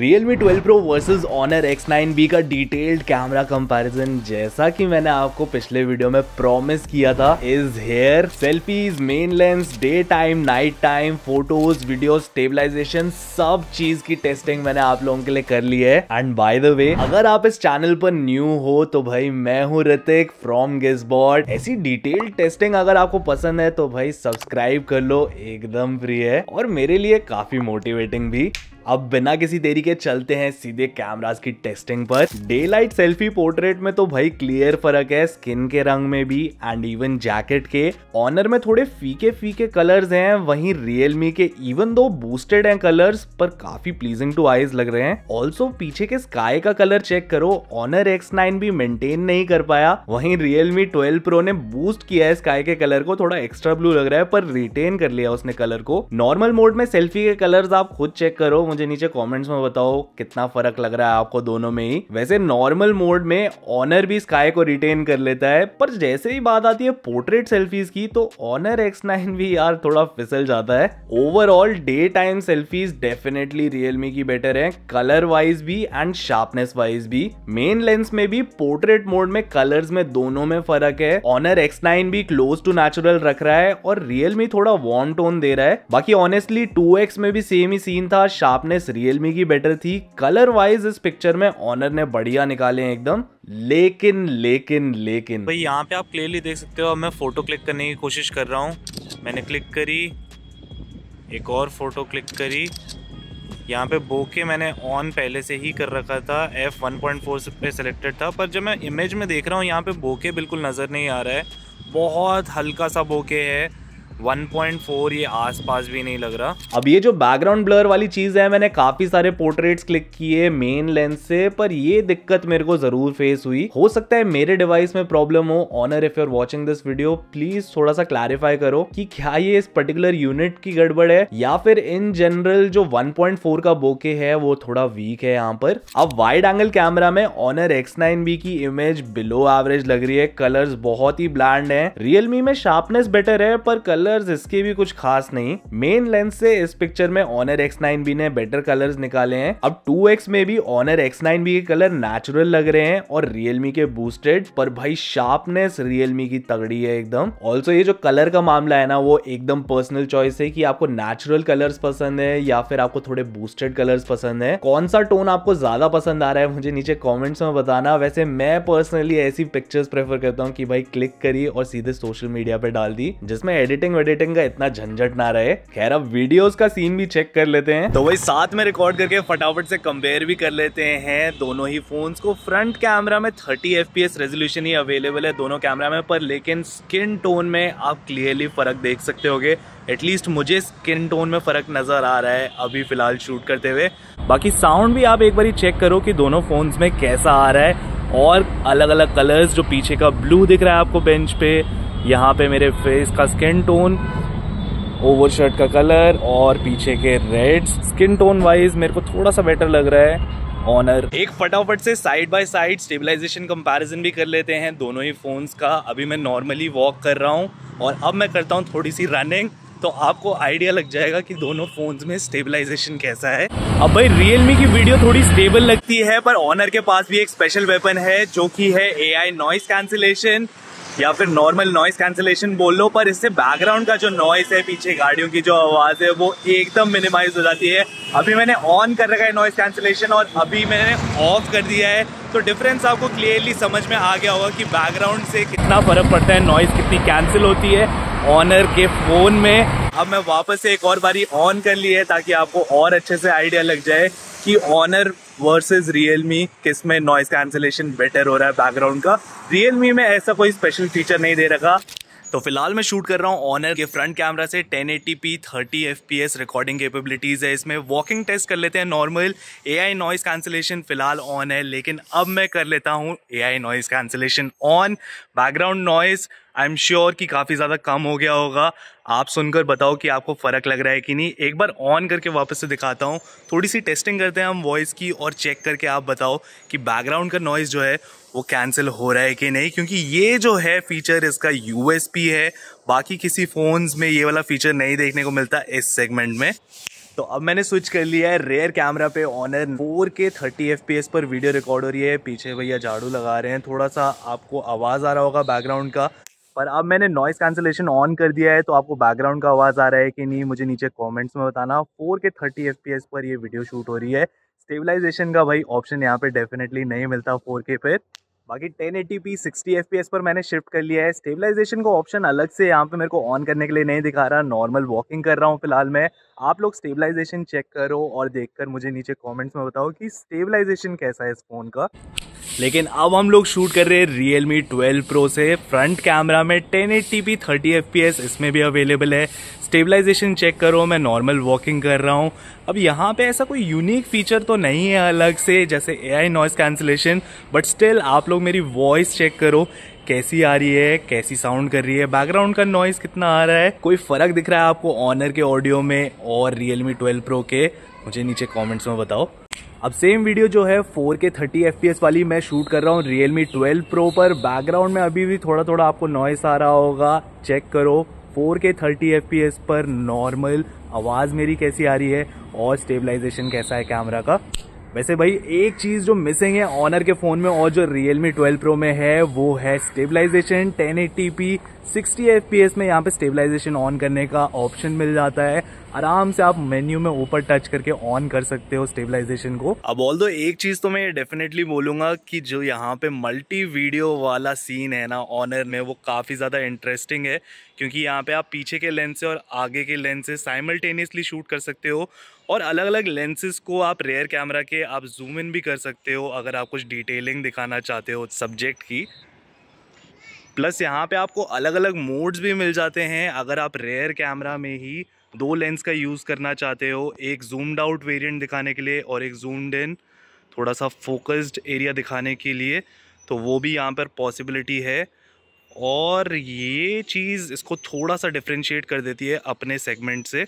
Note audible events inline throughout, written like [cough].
Realme 12 Pro pro versus Honor X का detailed camera comparison जैसा कि मैंने आपको पिछले वीडियो में प्रॉमिस किया था is here selfies main lens day time night time photos video stabilisation सब चीज की टेस्टिंग मैंने आप लोगों के लिए कर ली है एंड बाय द वे अगर आप इस चैनल पर न्यू हो तो भाई मैं हूँ ऋतिक फ्रॉम गिजबॉट ऐसी डिटेल्ड टेस्टिंग अगर आपको पसंद है तो भाई सब्सक्राइब कर लो एकदम फ्री है और मेरे लिए काफी मोटिवेटिंग भी अब बिना किसी देरी के चलते हैं सीधे कैमराज की testing per day light selfie portrait में तो भाई क्लियर फर्क है स्किन के रंग में भी एंड इवन जैकेट के ऑनर में थोड़े फीके फीके कलर्स हैं वहीं रियलमी के इवन दो बूस्टेड हैं कलर्स पर काफी प्लीजिंग टू आईज लग रहे हैं ऑल्सो पीछे के स्काई का कलर चेक करो ऑनर एक्स नाइन भी मेंटेन नहीं कर पाया वही रियलमी ट्वेल्व प्रो ने बूस्ट किया है स्काई के कलर को थोड़ा एक्स्ट्रा ब्लू लग रहा है पर रिटेन कर लिया उसने कलर को नॉर्मल मोड में सेल्फी के कलर आप खुद चेक करो मुझे नीचे कमेंट्स में बताओ कितना फर्क लग रहा है आपको दोनों में ही वैसे नॉर्मल मोड में ऑनर भी स्काई को रिटेन कर लेता है पर जैसे ही बात आती है पोर्ट्रेट सेल्फीज की तो ऑनर एक्स नाइन भी यार थोड़ा फिसल जाता है overall day time selfies definitely Realme की बेटर है कलर वाइज भी एंड शार्पनेस वाइज भी मेन लेंस में भी पोर्ट्रेट मोड में कलर्स में दोनों में फर्क है ऑनर एक्स नाइन भी क्लोज टू नेचुरल रख रहा है और रियलमी थोड़ा वार्म टोन दे रहा है बाकी ऑनेस्टली टू में भी सेम ही सीन था शार्प शार्पनेस रियलमी की बेटर थी कलर वाइज इस पिक्चर में ऑनर ने बढ़िया निकाले एकदम लेकिन लेकिन लेकिन भाई यहाँ पे आप क्लियरली देख सकते हो अब मैं फोटो क्लिक करने की कोशिश कर रहा हूँ मैंने क्लिक करी एक और फोटो क्लिक करी यहाँ पे बोके मैंने ऑन पहले से ही कर रखा था एफ 1.4 पे सेलेक्टेड था पर जब मैं इमेज में देख रहा हूँ यहाँ पे बोके बिल्कुल नज़र नहीं आ रहा है बहुत हल्का सा बोके है 1.4 ये आसपास भी नहीं लग रहा अब ये जो बैकग्राउंड ब्लर वाली चीज है मैंने काफी सारे पोर्ट्रेट्स क्लिक किए मेन लेंस से पर ये दिक्कत मेरे को जरूर फेस हुई हो सकता है मेरे डिवाइस में प्रॉब्लम हो Honor if you're watching this video please थोड़ा सा क्लैरिफाई करो कि क्या ये इस पर्टिकुलर यूनिट की गड़बड़ है या फिर इन जनरल जो 1.4 का बोके है वो थोड़ा वीक है यहाँ पर अब वाइड एंगल कैमरा में ऑनर एक्स की इमेज बिलो एवरेज लग रही है कलर बहुत ही ब्लैंड है रियलमी में शार्पनेस बेटर है पर कलर कलर्स इसके भी कुछ खास नहीं मेन लेंस से इस पिक्चर में ऑनर एक्स नाइन बी ने बेटर कलर्स निकाले हैं अब 2x में भी ऑनर एक्स नाइन बी के कलर नेचुरल लग रहे हैं और रियलमी के बूस्टेड पर भाई शार्पनेस रियलमी की तगड़ी है एकदम ऑल्सो ये जो कलर का मामला है ना वो एकदम पर्सनल चॉइस है कि आपको नेचुरल कलर्स पसंद है या फिर आपको थोड़े बूस्टेड कलर्स पसंद है कौन सा टोन आपको ज्यादा पसंद आ रहा है मुझे नीचे कॉमेंट्स में बताना वैसे मैं पर्सनली ऐसी पिक्चर्स प्रेफर करता हूँ कि भाई क्लिक करी और सीधे सोशल मीडिया पे डाल दी जिसमें एडिटिंग एडिटिंग वेडिटिंग का इतना झंझट ना रहे खैर अब वीडियोस का सीन भी चेक कर लेते हैं तो वही साथ में रिकॉर्ड करके फटाफट से कंपेयर भी कर लेते हैं दोनों ही फोन्स को फ्रंट कैमरा में 30 एफ रेजोल्यूशन ही अवेलेबल है दोनों कैमरा में पर लेकिन स्किन टोन में आप क्लियरली फर्क देख सकते हो एटलीस्ट मुझे स्किन टोन में फर्क नजर आ रहा है अभी फिलहाल शूट करते हुए बाकी साउंड भी आप एक बार चेक करो कि दोनों फोन्स में कैसा आ रहा है और अलग अलग कलर्स जो पीछे का ब्लू दिख रहा है आपको बेंच पे यहाँ पे मेरे फेस का स्किन टोन ओवर शर्ट का कलर और पीछे के रेड स्किन टोन वाइज मेरे को थोड़ा सा बेटर लग रहा है ऑनर एक फटाफट से side by side stabilisation comparison भी कर लेते हैं दोनों ही फ़ोन्स का अभी मैं नॉर्मली वॉक कर रहा हूँ और अब मैं करता हूँ थोड़ी सी रनिंग तो आपको आइडिया लग जाएगा कि दोनों फ़ोन्स में स्टेबलाइजेशन कैसा है अब भाई रियलमी की वीडियो थोड़ी स्टेबल लगती है पर ऑनर के पास भी एक स्पेशल वेपन है जो कि है ए आई नॉइस कैंसिलेशन या फिर नॉर्मल नॉइस कैंसिलेशन बोल लो पर इससे बैकग्राउंड का जो नॉइस है पीछे गाड़ियों की जो आवाज़ है वो एकदम मिनिमाइज हो जाती है अभी मैंने ऑन कर रखा है नॉइस कैंसिलेशन और अभी मैंने ऑफ कर दिया है तो डिफरेंस आपको क्लियरली समझ में आ गया होगा कि बैकग्राउंड से कितना फर्क पड़ता है नॉइस कितनी कैंसिल होती है ऑनर के फोन में अब मैं वापस से एक और बारी ऑन कर ली है ताकि आपको और अच्छे से आइडिया लग जाए कि ऑनर वर्सेस रियल मी किस में नॉइस कैंसिलेशन बेटर हो रहा है बैकग्राउंड का रियल मी में ऐसा कोई स्पेशल फीचर नहीं दे रखा तो फिलहाल मैं शूट कर रहा हूँ ऑनर के फ्रंट कैमरा से 1080p P S recording capabilities है इसमें वॉकिंग टेस्ट कर लेते हैं normal A I noise cancellation फिलहाल ऑन है लेकिन अब मैं कर लेता हूँ A I noise cancellation on background noise I am sure कि काफ़ी ज़्यादा कम हो गया होगा आप सुनकर बताओ कि आपको फ़र्क लग रहा है कि नहीं एक बार ऑन करके वापस से दिखाता हूँ थोड़ी सी टेस्टिंग करते हैं हम वॉइस की और चेक करके आप बताओ कि बैकग्राउंड का नॉइज़ जो है वो कैंसिल हो रहा है कि नहीं क्योंकि ये जो है फीचर इसका यूएसपी है बाकी किसी फ़ोन्स में ये वाला फीचर नहीं देखने को मिलता इस सेगमेंट में तो अब मैंने स्विच कर लिया है रेयर कैमरा पे ऑनर 4K 30 FPS पर वीडियो रिकॉर्ड हो रही है पीछे भैया झाड़ू लगा रहे हैं थोड़ा सा आपको आवाज़ आ रहा होगा बैकग्राउंड का पर अब मैंने नॉइस कैंसिलेशन ऑन कर दिया है तो आपको बैकग्राउंड का आवाज़ आ रहा है कि नहीं मुझे नीचे कमेंट्स में बताना 4K 30 FPS पर ये वीडियो शूट हो रही है स्टेबलाइजेशन का भाई ऑप्शन यहाँ पे डेफिनेटली नहीं मिलता 4K पर बाकी 1080p 60 fps पर मैंने शिफ्ट कर लिया है स्टेबलाइजेशन का ऑप्शन अलग से यहाँ पे मेरे को ऑन करने के लिए नहीं दिखा रहा नॉर्मल वॉकिंग कर रहा हूँ फिलहाल मैं आप लोग स्टेबलाइजेशन चेक करो और देखकर मुझे नीचे कमेंट्स में बताओ कि स्टेबलाइजेशन कैसा है इस फ़ोन का लेकिन अब हम लोग शूट कर रहे हैं रियल मी ट्वेल्व प्रो से फ्रंट कैमरा में ten eighty P thirty F P S इसमें भी अवेलेबल है स्टेबलाइजेशन चेक करो मैं नॉर्मल वॉकिंग कर रहा हूँ अब यहाँ पे ऐसा कोई यूनिक फीचर तो नहीं है अलग से जैसे A I noise cancellation but still आप लोग मेरी वॉइस चेक करो कैसी आ रही है कैसी साउंड कर रही है बैकग्राउंड का नॉइस कितना आ रहा है कोई फर्क दिख रहा है आपको ऑनर के ऑडियो में और रियलमी ट्वेल्व प्रो के मुझे नीचे कॉमेंट्स में बताओ अब सेम वीडियो जो है 4K 30 FPS वाली मैं शूट कर रहा हूँ Realme 12 Pro पर बैकग्राउंड में अभी भी थोड़ा थोड़ा आपको नॉइस आ रहा होगा चेक करो 4K 30 FPS पर नॉर्मल आवाज़ मेरी कैसी आ रही है और स्टेबलाइजेशन कैसा है कैमरा का वैसे भाई एक चीज जो मिसिंग है ऑनर के फोन में और जो Realme 12 Pro में है वो है स्टेबलाइजेशन 1080p 60 fps में यहाँ पे स्टेबलाइजेशन ऑन करने का ऑप्शन मिल जाता है आराम से आप मेन्यू में ऊपर टच करके ऑन कर सकते हो स्टेबलाइजेशन को अब ऑल दो एक चीज तो मैं डेफिनेटली बोलूंगा कि जो यहाँ पे मल्टी वीडियो वाला सीन है ना ऑनर में वो काफी ज्यादा इंटरेस्टिंग है क्योंकि यहाँ पे आप पीछे के लेंस से और आगे के लेंस से साइमल्टेनियसली शूट कर सकते हो और अलग अलग लेंसेज को आप रेयर कैमरा के आप जूम इन भी कर सकते हो अगर आप कुछ डिटेलिंग दिखाना चाहते हो सब्जेक्ट की प्लस यहाँ पे आपको अलग अलग मोड्स भी मिल जाते हैं अगर आप रेयर कैमरा में ही दो लेंस का यूज़ करना चाहते हो एक जूम्ड आउट वेरिएंट दिखाने के लिए और एक जूम्ड इन थोड़ा सा फोकस्ड एरिया दिखाने के लिए तो वो भी यहाँ पर पॉसिबिलिटी है और ये चीज़ इसको थोड़ा सा डिफ्रेंशिएट कर देती है अपने सेगमेंट से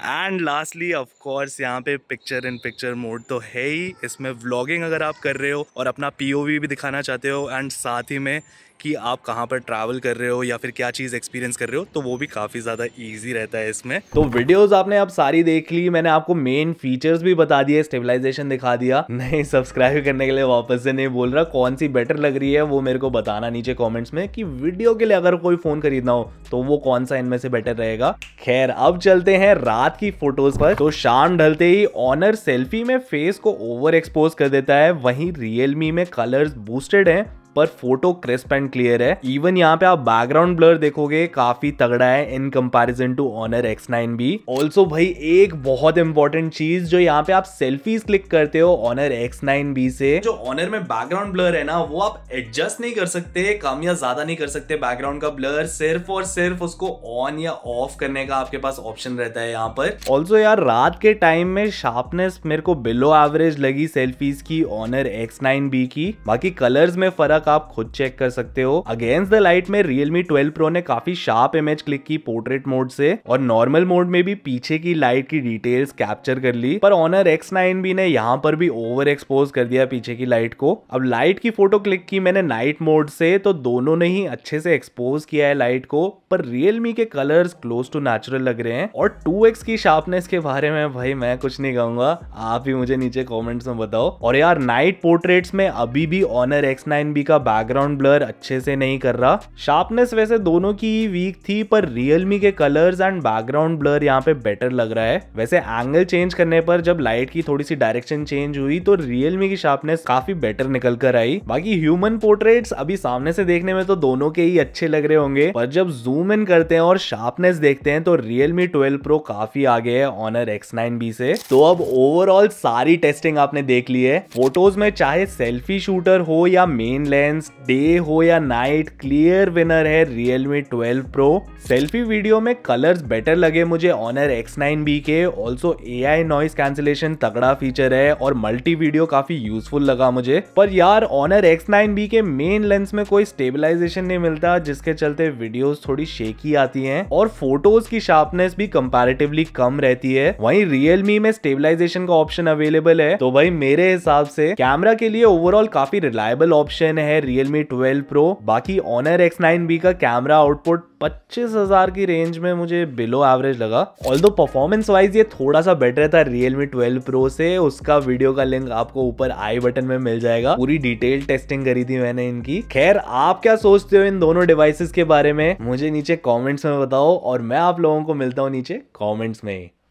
एंड लास्टली ऑफकोर्स यहाँ पे पिक्चर इन पिक्चर मोड तो है ही इसमें व्लॉगिंग अगर आप कर रहे हो और अपना वी भी दिखाना चाहते हो एंड साथ ही में कि आप कहाँ पर ट्रैवल कर रहे हो या फिर क्या चीज़ एक्सपीरियंस कर रहे हो तो वो भी काफ़ी ज़्यादा ईजी रहता है इसमें तो वीडियोज आपने आप सारी देख ली मैंने आपको मेन फीचर्स भी बता दिए स्टेबलाइजेशन दिखा दिया [laughs] नहीं सब्सक्राइब करने के लिए वापस से नहीं बोल रहा कौन सी बेटर लग रही है वो मेरे को बताना नीचे कॉमेंट्स में कि वीडियो के लिए अगर कोई फ़ोन खरीदना हो तो वो कौन सा इनमें से बेटर रहेगा खैर अब चलते हैं रात की फोटोज पर तो शाम ढलते ही ऑनर सेल्फी में फेस को ओवर एक्सपोज कर देता है वहीं रियलमी में कलर्स बूस्टेड हैं पर फोटो क्रिस्प एंड क्लियर है इवन यहाँ पे आप बैकग्राउंड ब्लर देखोगे काफी तगड़ा है in comparison to Honor X nine B also भाई एक बहुत इंपॉर्टेंट चीज जो यहाँ पे आप सेल्फीज क्लिक करते हो ऑनर एक्स नाइन बी से जो ऑनर में बैकग्राउंड ब्लर है ना वो आप एडजस्ट नहीं कर सकते कम या ज्यादा नहीं कर सकते बैकग्राउंड का ब्लर सिर्फ और सिर्फ उसको ऑन या ऑफ करने का आपके पास ऑप्शन रहता है यहाँ पर ऑल्सो यार रात के टाइम में शार्पनेस मेरे को बिलो एवरेज लगी सेल्फीज की ऑनर एक्स नाइन बी की बाकी कलर्स में फर्क तक आप खुद चेक कर सकते हो अगेंस्ट द लाइट में रियलमी ट्वेल्व प्रो ने काफी शार्प इमेज क्लिक की पोर्ट्रेट मोड से और नॉर्मल मोड में भी पीछे की लाइट की डिटेल्स कैप्चर कर ली पर ऑनर एक्स नाइन भी ने यहाँ पर भी ओवर एक्सपोज कर दिया पीछे की लाइट को अब लाइट की फोटो क्लिक की मैंने नाइट मोड से तो दोनों ने ही अच्छे से एक्सपोज किया है लाइट को पर रियलमी के कलर्स क्लोज टू नेचुरल लग रहे हैं और 2x की शार्पनेस के बारे में भाई मैं कुछ नहीं कहूंगा आप ही मुझे नीचे कमेंट्स में बताओ और यार नाइट पोर्ट्रेट्स में अभी भी ऑनर एक्स नाइन बी का बैकग्राउंड ब्लर अच्छे से नहीं कर रहा शार्पनेस वैसे दोनों की ही वीक थी पर रियलमी के कलर्स एंड बैकग्राउंड ब्लर यहाँ पे बेटर लग रहा है वैसे एंगल चेंज करने पर जब लाइट की थोड़ी सी डायरेक्शन चेंज हुई तो रियलमी की शार्पनेस काफी बेटर निकल कर आई बाकी ह्यूमन पोर्ट्रेट अभी सामने से देखने में तो दोनों के ही अच्छे लग रहे होंगे पर जब जूम इन करते हैं और शार्पनेस देखते हैं तो रियलमी ट्वेल्व प्रो काफी आगे है ऑनर एक्स से तो अब ओवरऑल सारी टेस्टिंग आपने देख ली है फोटोज में चाहे सेल्फी शूटर हो या मेन ले फ्रेंड्स डे हो या नाइट क्लियर विनर है Realme 12 Pro सेल्फी वीडियो में कलर्स बेटर लगे मुझे Honor X9B के also A I noise cancellation तगड़ा फीचर है और मल्टी वीडियो काफी यूजफुल लगा मुझे पर यार Honor X9B के मेन लेंस में कोई स्टेबिलाईजेशन नहीं मिलता जिसके चलते वीडियो थोड़ी शेकी आती है और फोटोज की शार्पनेस भी कंपेरेटिवली कम रहती है वही रियलमी में स्टेबिलाईजेशन का ऑप्शन अवेलेबल है तो भाई मेरे हिसाब से कैमरा के लिए ओवरऑल काफी रिलायबल ऑप्शन है है Realme 12 Pro बाकी Honor X9B का कैमरा आउटपुट 25,000 की रेंज में मुझे बिलो एवरेज लगा ऑल दो परफॉर्मेंस वाइज ये थोड़ा सा बेटर था Realme 12 Pro से उसका वीडियो का लिंक आपको ऊपर आई बटन में मिल जाएगा पूरी डिटेल टेस्टिंग करी थी मैंने इनकी खैर आप क्या सोचते हो इन दोनों डिवाइसेस के बारे में मुझे नीचे कॉमेंट्स में बताओ और मैं आप लोगों को मिलता हूँ नीचे कॉमेंट्स में